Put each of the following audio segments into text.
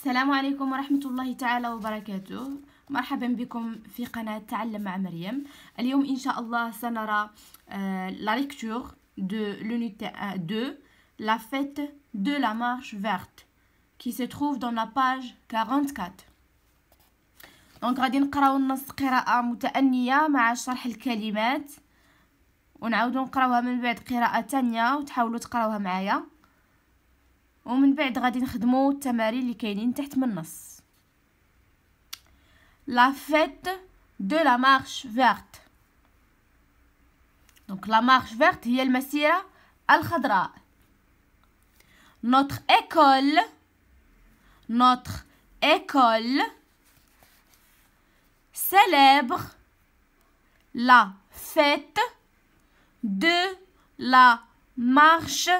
السلام عليكم ورحمة الله تعالى وبركاته مرحبا بكم في قناة تعلم مع مريم اليوم إن شاء الله سنرى لا ليكتور دو لونيتي 2 لا فيت دو لا مارش فيرت كي سي تروف دون لا باج 44 دونك غادي نقراو النص قراءة متأنية مع شرح الكلمات ونعاودو نقراوها من بعد قراءة تانية وتحاولوا تقراوها معايا ومن بعد غادي نخدمو التمارين اللي كاينين تحت من النص لا فيت دو لا مارش فيرت دونك لا مارش فيرت هي المسيره الخضراء نوتر ايكول نوتر ايكول célèbre لا فيت دو لا مارش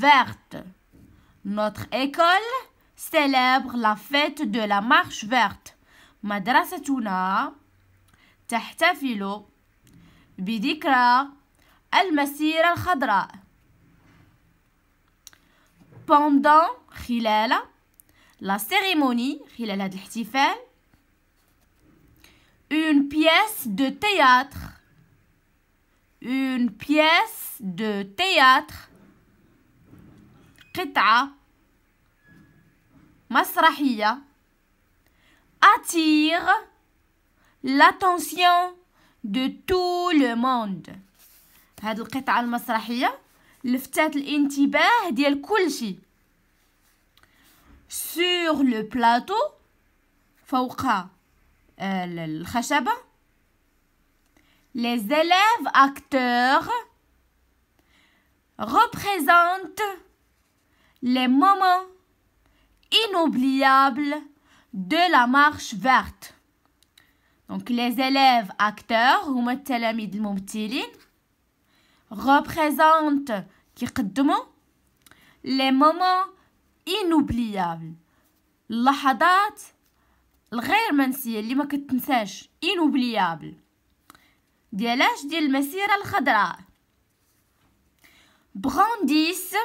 verte Notre école célèbre la fête de la marche verte. Madrasatuna bidikra al بذكرى al khadra Pendant khilala, la cérémonie khilala هذا الاحتفال une pièce de théâtre une pièce de théâtre قطعة مسرحية attire l'attention de tout le monde sur le plateau فوق الخشبة les élèves acteurs représentent les moments inoubliables de la marche verte. Donc les élèves acteurs ou التلاميذ الممثلين représentent les moments inoubliables اللحظات الغير منسيه اللي ما كتنساش inoubliable ديالاش ديال المسيره الخضراء brandisse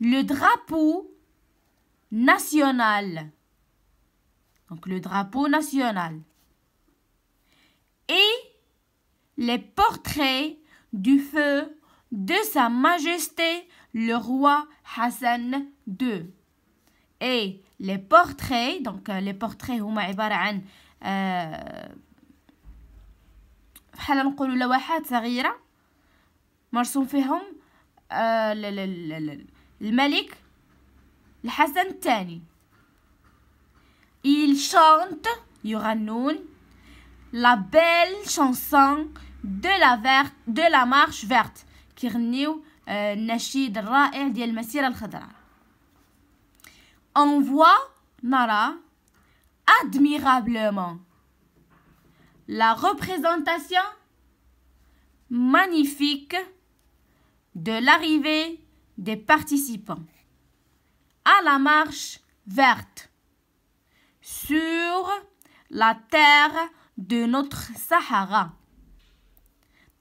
le drapeau national. Donc le drapeau national. Et les portraits du feu de Sa Majesté le roi Hassan II. اي لي بورتري دونك لي بورتري هما عباره عن آه، بحال نقولوا لوحات صغيره مرسوم فيهم آه، الملك الحسن الثاني il chante يغنون la belle chanson de la verte de la marche verte كيغنيو النشيد الرائع ديال المسيره الخضراء On voit Nara admirablement. La représentation magnifique de l'arrivée des participants à la marche verte sur la terre de notre Sahara.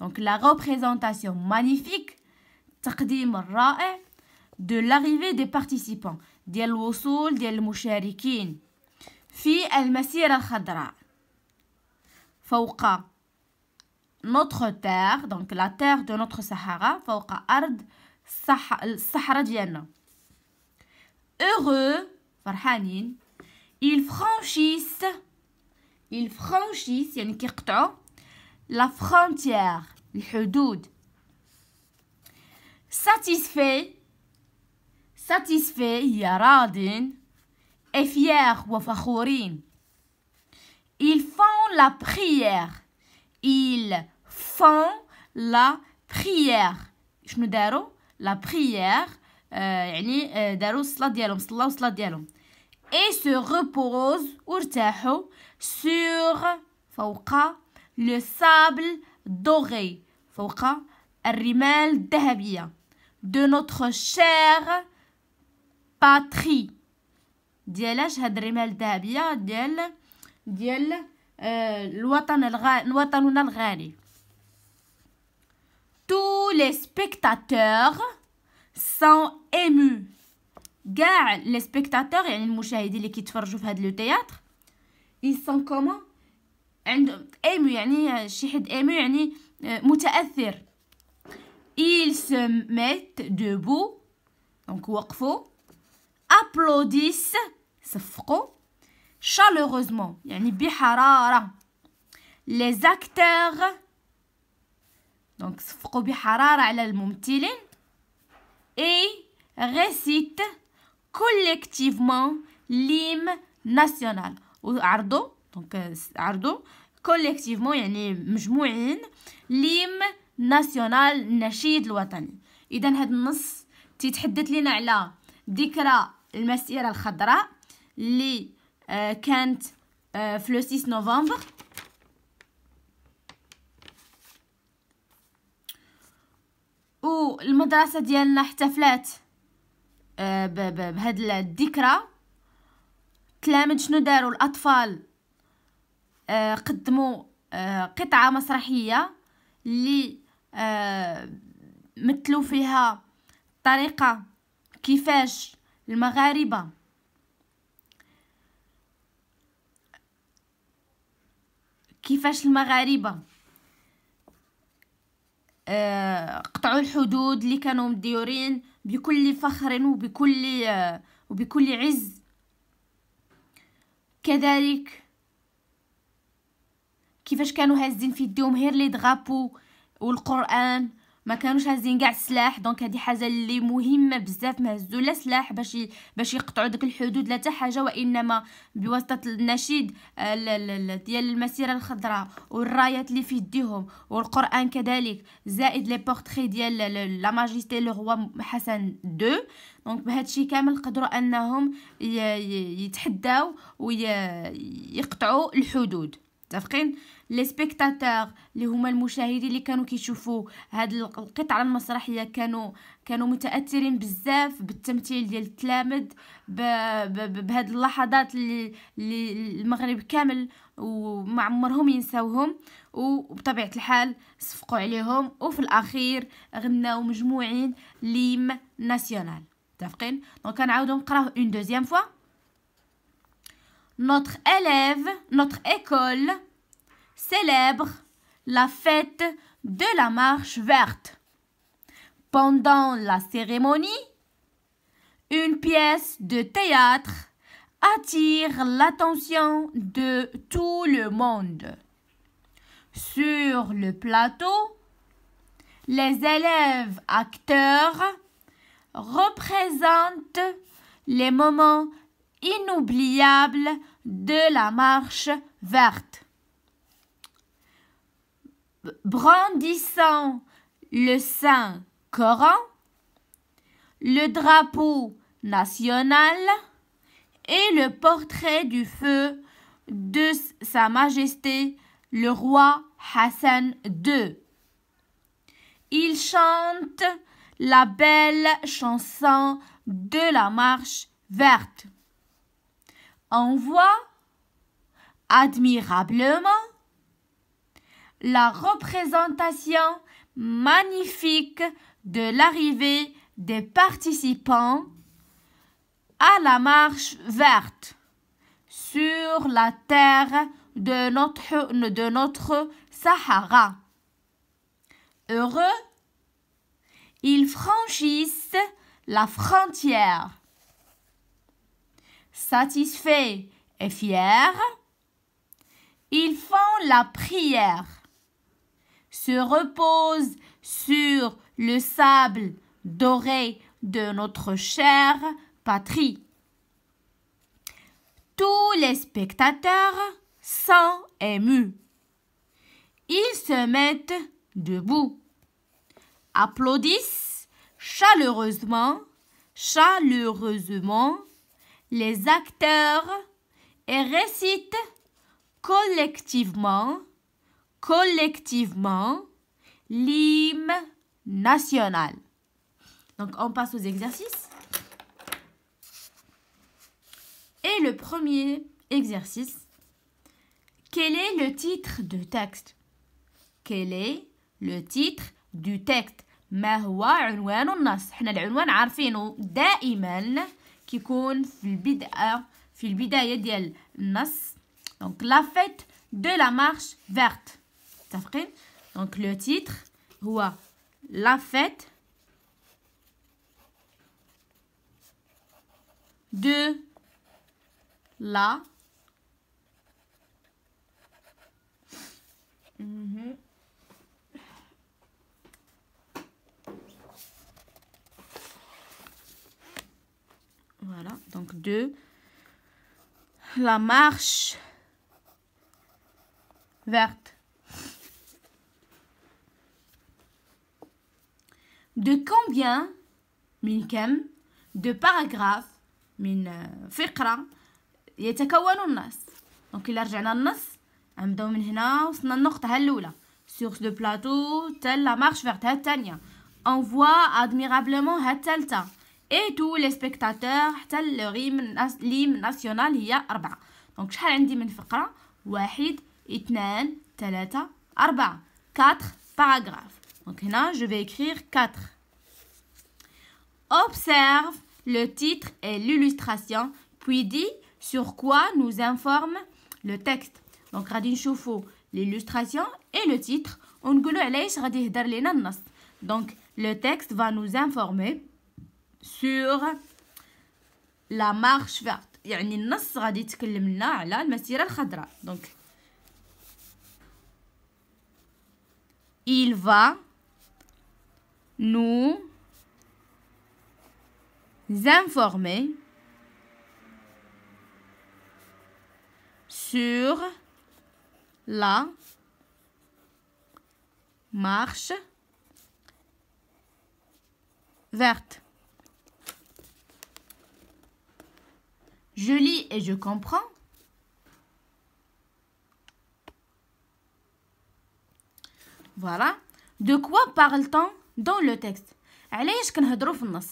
Donc la représentation magnifique, de l'arrivée des participants. De l'ouzoul, de l'moucharikine. Fi el masir al khadra. Notre terre, donc la terre de notre Sahara, Fouka la terre diyana. Heureux, Farhanin. Ils franchissent. Ils franchissent, y'en la frontière, les frontières Satisfaits satisfait يا راض et fier وفخورين ils font la prière ils font la prière شنو داروا la prière يعني داروا الصلاه ديالهم صلاوا الصلاه ديالهم et se reposent ارتاحوا sur فوق le sable doré فوق الرمال الذهبيه de notre chair باتري ديالاش هاد الرمال الذهبيه ديال ديال الوطن الغالي وطننا الغالي تو لي سبيكتاتور سون ايمو كاع لي سبيكتاتور يعني المشاهدين اللي كيتفرجوا في هاد لو تياتر اي سون كومون عندهم ايمو يعني شي حد ايمو يعني متاثر ils se mettent debout دونك وقفوا applaudissent صفقوا chaleureusement يعني بحرارة les acteurs donc صفقوا بحرارة على الممثلين et récitent collectivement l'hymne national وعرضوا دونك عرضوا collectivement يعني مجموعين l'hymne national النشيد الوطني اذا هذا النص تيتحدث لنا على ذكرى المسيرة الخضراء اللي آه، كانت آه، في لو 6 نوفمبر والمدرسة ديالنا احتفلات آه، بهذه الذكرى التلاميذ شنو داروا الاطفال قدموا قطعة مسرحية اللي مثلوا فيها طريقة كيفاش المغاربة كيفاش المغاربة آه، قطعوا الحدود اللي كانوا مديورين بكل فخر وبكل آه، وبكل عز كذلك كيفاش كانوا هازين في يديهم غير لي دغابو والقران ما كانوش هازين كاع السلاح دونك هذه حاجه اللي مهمه بزاف ما هزوا لا سلاح باش باش يقطعوا ديك الحدود لا حتى حاجه وانما بواسطه النشيد آه، ديال المسيره الخضراء والرايات اللي في يديهم والقران كذلك زائد لي بورتري ديال لا ماجيستي لو روا حسن 2 دونك بهذا الشيء كامل قدروا انهم يتحداو ويقطعوا الحدود متفقين لي سبيكتاتور اللي هما المشاهدين اللي كانوا كيشوفوا هاد القطعه المسرحيه كانوا كانوا متاثرين بزاف بالتمثيل ديال التلامذ بهاد اللحظات اللي المغرب كامل وما عمرهم ينساوهم وبطبيعه الحال صفقوا عليهم وفي الاخير غناو مجموعين ليم ناسيونال متفقين دونك كنعاودو نقراوه اون دوزيام فوا Notre élève, notre école célèbre la fête de la marche verte. Pendant la cérémonie, une pièce de théâtre attire l'attention de tout le monde. Sur le plateau, les élèves acteurs représentent les moments inoubliables de la marche verte brandissant le Saint Coran, le drapeau national et le portrait du feu de Sa Majesté le roi Hassan II. Il chante la belle chanson de la marche verte. On voit admirablement la représentation magnifique de l'arrivée des participants à la marche verte sur la terre de notre, Sahara. Heureux, ils franchissent la frontière. Satisfaits et fiers, ils font la prière se repose sur le sable doré de notre chère patrie. Tous les spectateurs sont émus. Ils se mettent debout, applaudissent chaleureusement, chaleureusement les acteurs et récitent collectivement collectivement l'hymne national. Donc on passe aux exercices. Et le premier exercice, quel est le titre du texte Quel est le titre du texte ما هو عنوان النص حنا العنوان عارفينه دائما كيكون في البداية في البداية ديال النص donc la fête de la marche verte. Donc le titre, voilà, la fête de la... Mhm. Voilà, donc de la marche verte. de combien من كم de paragraph من فقرة يتكون النص دونك إلا رجعنا للنص نبداو من هنا وصلنا النقطة الأولى sur دو بلاطو telle لا مارش vers ها الثانية اون فوا ادميرابلمون ها الثالثة اي تو لي سبيكتاتور حتى الريم ليم ناسيونال هي أربعة دونك شحال عندي من فقرة واحد اثنان ثلاثة أربعة كاتخ باراغراف Donc là, je vais écrire 4. Observe le titre et l'illustration, puis dit sur quoi nous informe le texte. Donc, غادي l'illustration et le titre. Donc, le texte va nous informer sur la marche verte. Donc, il va nous informer sur la marche verte. Je lis et je comprends. Voilà. De quoi parle-t-on dans le texte علاش كنهضروا في النص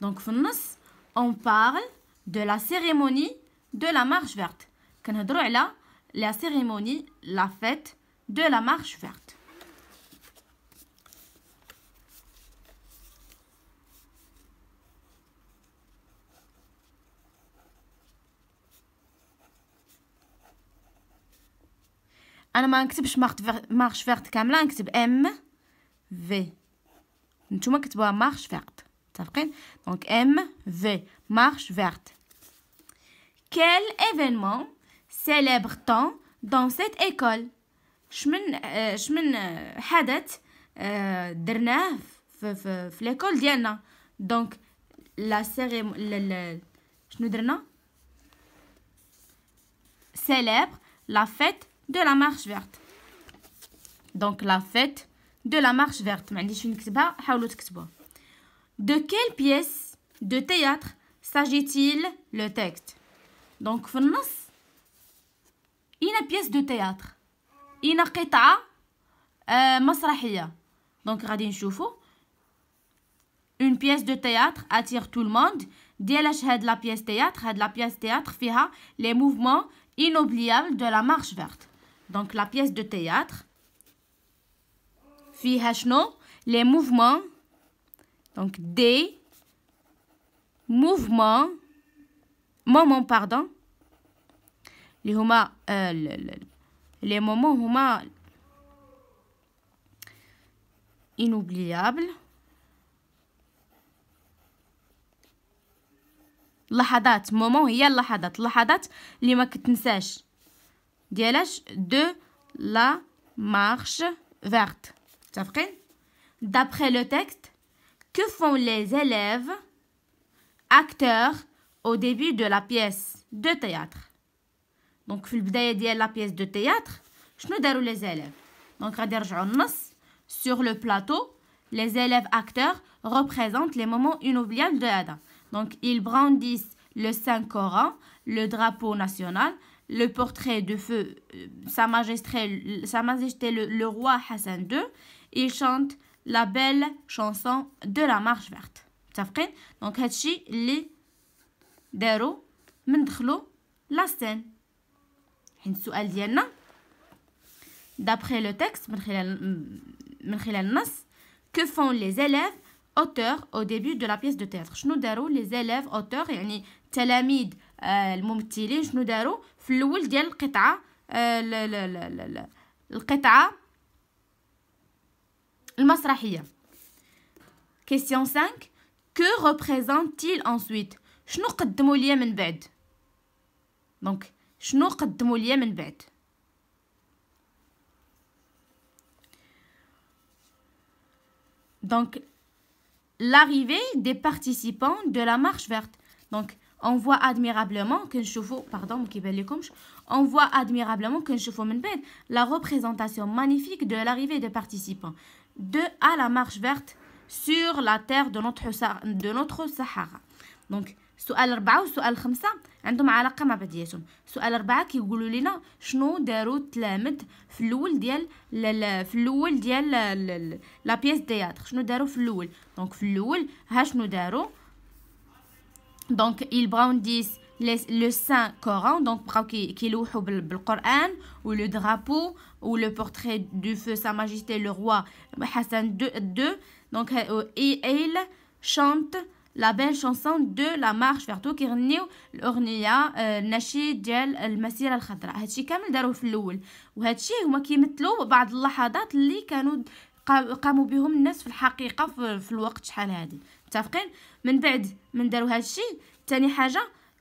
دونك في النص on parle de la cérémonie de la marche verte كنهضروا على la cérémonie la fête de la marche verte انا ما نكتبش marche verte, كامله نكتب M-V tu m'as marche verte. donc m. v. marche verte. quel événement célèbre-t-on dans cette école? je me suis habitué à de non, l'école diana, donc la cérémonie Je la marche Célèbre la fête de la marche verte. donc la fête? de la marche verte de quelle pièce de théâtre s'agit-il le texte donc y a une pièce de théâtre une de euh, donc غادي نشوفوا une pièce de théâtre attire tout le monde ديال de la pièce théâtre la pièce théâtre fait les mouvements inoubliables de la marche verte donc la pièce de théâtre les mouvements, donc des mouvements, moment, pardon. Les euh, moments inoubliables. Lahadat, moment, il y a lahadat. Lahadat, il y a lahadat. Il y a de la marche verte. D'après le texte, que font les élèves, acteurs, au début de la pièce de théâtre Donc, la pièce de théâtre, déroule les élèves Donc, Sur le plateau, les élèves acteurs représentent les moments inoubliables de Adam. Donc, ils brandissent le Saint-Coran, le drapeau national, le portrait de feu, euh, Sa Majesté, Sa Majesté le roi Hassan II il chante la belle chanson de la marche verte. D'accord Donc, c'est ce qu'ils ont fait à l'intérieur de la scène. La question est selon le texte, à l'intérieur du texte, que font les élèves auteurs au début de la pièce de théâtre Qu'ont fait les élèves auteurs, les élèves de l'église, qu'ont fait au début de la pièce de théâtre Question 5, 5 représente t il ensuite Donc, l'arrivée des participants de la marche verte. Donc, on voit admirablement que pardon, on voit admirablement que la représentation magnifique de l'arrivée des participants. de à la marche verte sur la terre de notre de notre Sahara دونك سؤال أربعة وسؤال خمسة عندهم علاقة مع بعضياتهم سؤال أربعة كيقولوا لنا شنو داروا التلامذ في الأول ديال في الأول ديال لا بيس دياتر شنو داروا في الأول دونك في الأول ها شنو داروا دونك ils brandissent le Saint Coran, donc qui louchent le Coran, ou le drapeau, ou le portrait du feu Sa Majesté le roi Hassan II. Donc, euh, euh, et il chante la belle chanson de la marche vers تو كيغنيو الاغنيه النشيد ديال المسيره الخضراء هادشي كامل داروه في الاول وهادشي هما كيمثلوا بعض اللحظات اللي كانوا قاموا بهم الناس في الحقيقه في, في الوقت شحال هادي متفقين من بعد من داروا هادشي ثاني حاجه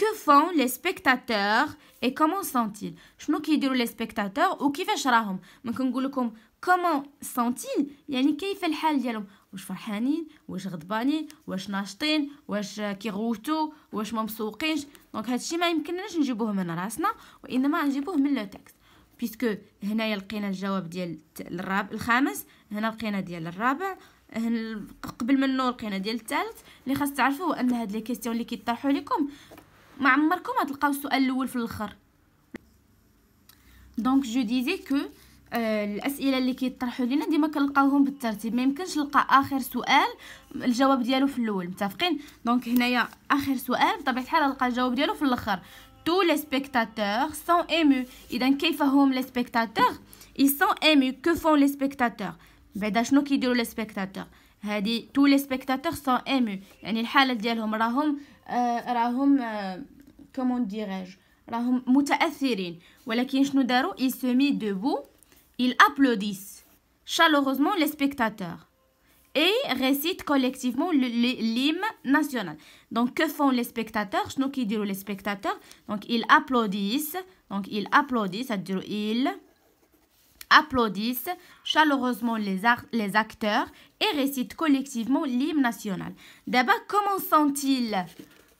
que font les spectateurs et comment sont-ils شنو كيديروا les spectateurs وكيفاش راهم ممكن نقول لكم comment sont يعني كيف الحال ديالهم واش فرحانين واش غضبانين واش ناشطين واش كيغوتو واش ما دونك هادشي ما يمكنناش نجيبوه من راسنا وانما نجيبوه من لو تكست بيسكو هنايا لقينا الجواب ديال الرابع الخامس هنا لقينا ديال الرابع قبل منه لقينا ديال الثالث اللي خاص تعرفوا ان هاد لي كيستيون اللي كيطرحوا لكم ما عمركم غتلقاو السؤال الاول في الاخر دونك جو ديزي كو الاسئله اللي كيطرحوا لينا ديما كنلقاوهم بالترتيب ما يمكنش نلقى اخر سؤال الجواب ديالو في الاول متفقين دونك هنايا اخر سؤال بطبيعه الحال نلقى الجواب ديالو في الاخر تو لي سبيكتاتور سون ايمو إذا كيف هم لي سبيكتاتور اي سون ايمو كو فون لي سبيكتاتور بعدا شنو كيديروا لي سبيكتاتور هادي تو لي سبيكتاتور سون ايمو يعني الحالة ديالهم راهم راهم كومون ديراج راهم متاثرين ولكن شنو داروا il se mettent debout ils applaudissent chaleureusement les spectateurs et récitent collectivement l'hymne national. Donc, que font les spectateurs Nous qui disons les spectateurs. Donc, ils applaudissent. Donc, ils applaudissent. ils applaudissent chaleureusement les, les acteurs et récitent collectivement l'hymne national. D'abord, comment sont-ils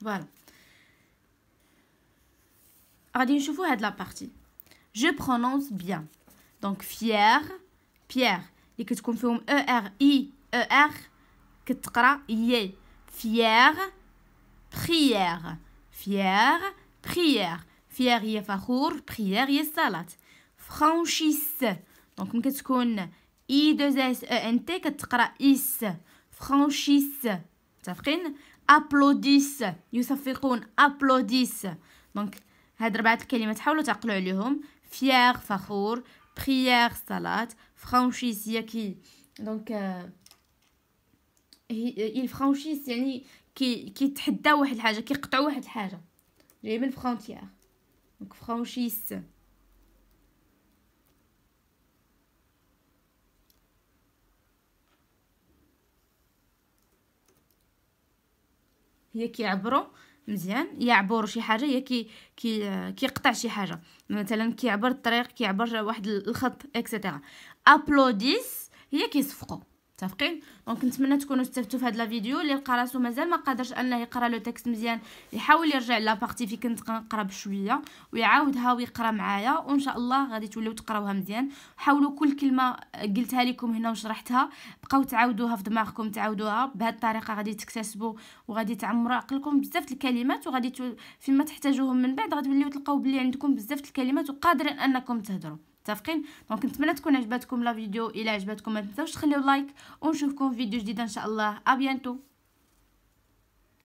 Voilà. Alors, je vous aide la partie. Je prononce bien. Donc, fier, pierre. Et que tu E-R-I-E-R, e que tu crois, Fier, prière. Fier, prière. Fier, y fahour, prière, y salat. Franchisse. Donc, que tu connais I-2-S-E-N-T, que tu is. Franchisse. متفقين ابلوديس يصفقون ابلوديس دونك هاد ربعه الكلمات حاولوا تعقلوا عليهم فيير فخور بريير صلاه فرانشيس ياكي دونك آه، هي فرانشيس يعني كي كيتحداو واحد الحاجه كيقطعوا واحد الحاجه جاي من فرونتيير دونك فرانشيس يا كيعبروا مزيان يعبر شي حاجه يا كي كي كيقطع شي حاجه مثلا كيعبر الطريق كيعبر واحد الخط اكسيتيرا ابلوديس هي كيصفقوا متفقين دونك نتمنى تكونوا استفدتوا في هذا فيديو اللي لقى راسو مازال ما قادرش انه يقرا لو تكست مزيان يحاول يرجع لا بارتي في كنت كنقرا بشويه ويعاودها ويقرا معايا وان شاء الله غادي توليو تقراوها مزيان حاولوا كل كلمه قلتها لكم هنا وشرحتها بقاو تعاودوها في دماغكم تعاودوها بهذه الطريقه غادي تكتسبوا وغادي تعمروا عقلكم بزاف الكلمات وغادي فيما تحتاجوهم من بعد غادي توليو تلقاو بلي عندكم بزاف الكلمات وقادرين انكم تهضروا متفقين دونك نتمنى تكون عجبتكم لا فيديو الا عجبتكم ما تنساوش تخليو لايك ونشوفكم في فيديو جديد ان شاء الله ا بيانتو